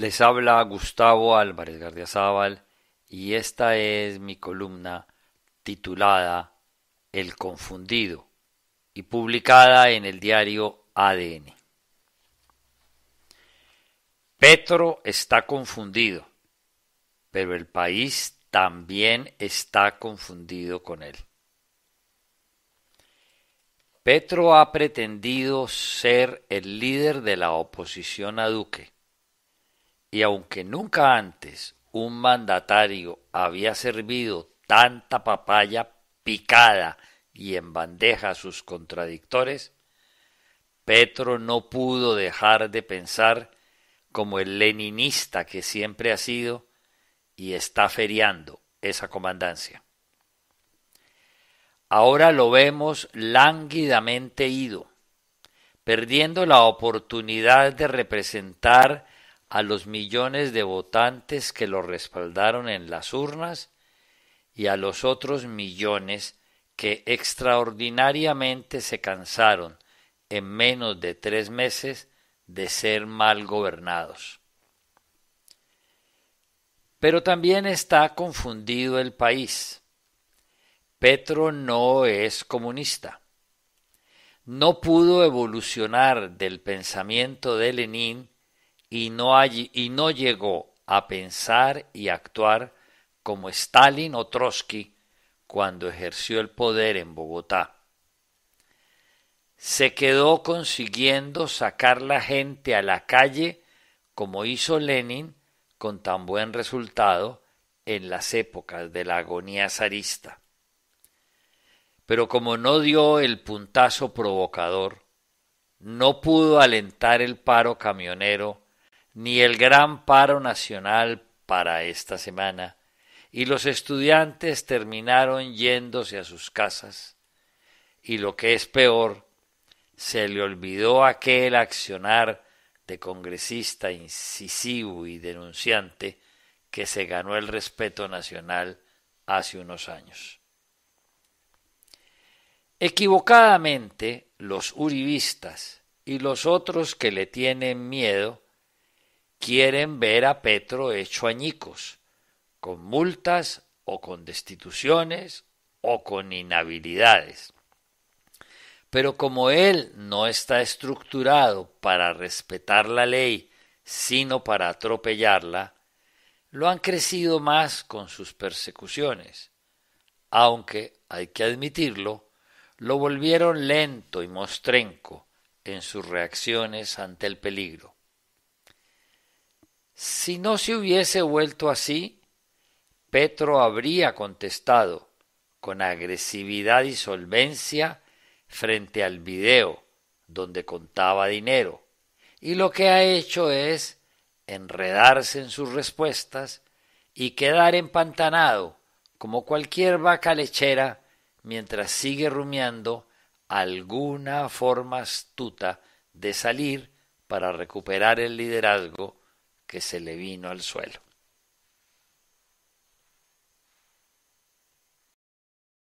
Les habla Gustavo Álvarez Gardiazabal y esta es mi columna titulada El Confundido y publicada en el diario ADN. Petro está confundido, pero el país también está confundido con él. Petro ha pretendido ser el líder de la oposición a Duque y aunque nunca antes un mandatario había servido tanta papaya picada y en bandeja a sus contradictores, Petro no pudo dejar de pensar como el leninista que siempre ha sido y está feriando esa comandancia. Ahora lo vemos lánguidamente ido, perdiendo la oportunidad de representar a los millones de votantes que lo respaldaron en las urnas y a los otros millones que extraordinariamente se cansaron en menos de tres meses de ser mal gobernados. Pero también está confundido el país. Petro no es comunista. No pudo evolucionar del pensamiento de Lenin y no, llegó a pensar y actuar como Stalin o Trotsky cuando ejerció el poder en Bogotá. Se quedó consiguiendo sacar la gente a la calle como hizo Lenin con tan buen resultado en las épocas de la agonía zarista. Pero como no dio el puntazo provocador, no pudo alentar el paro camionero ni el gran paro nacional para esta semana, y los estudiantes terminaron yéndose a sus casas, y lo que es peor, se le olvidó aquel accionar de congresista incisivo y denunciante que se ganó el respeto nacional hace unos años. Equivocadamente, los uribistas y los otros que le tienen miedo quieren ver a Petro hecho añicos, con multas o con destituciones o con inhabilidades. Pero como él no está estructurado para respetar la ley, sino para atropellarla, lo han crecido más con sus persecuciones, aunque, hay que admitirlo, lo volvieron lento y mostrenco en sus reacciones ante el peligro. Si no se hubiese vuelto así, Petro habría contestado con agresividad y solvencia frente al video donde contaba dinero, y lo que ha hecho es enredarse en sus respuestas y quedar empantanado como cualquier vaca lechera mientras sigue rumiando alguna forma astuta de salir para recuperar el liderazgo que se le vino al suelo.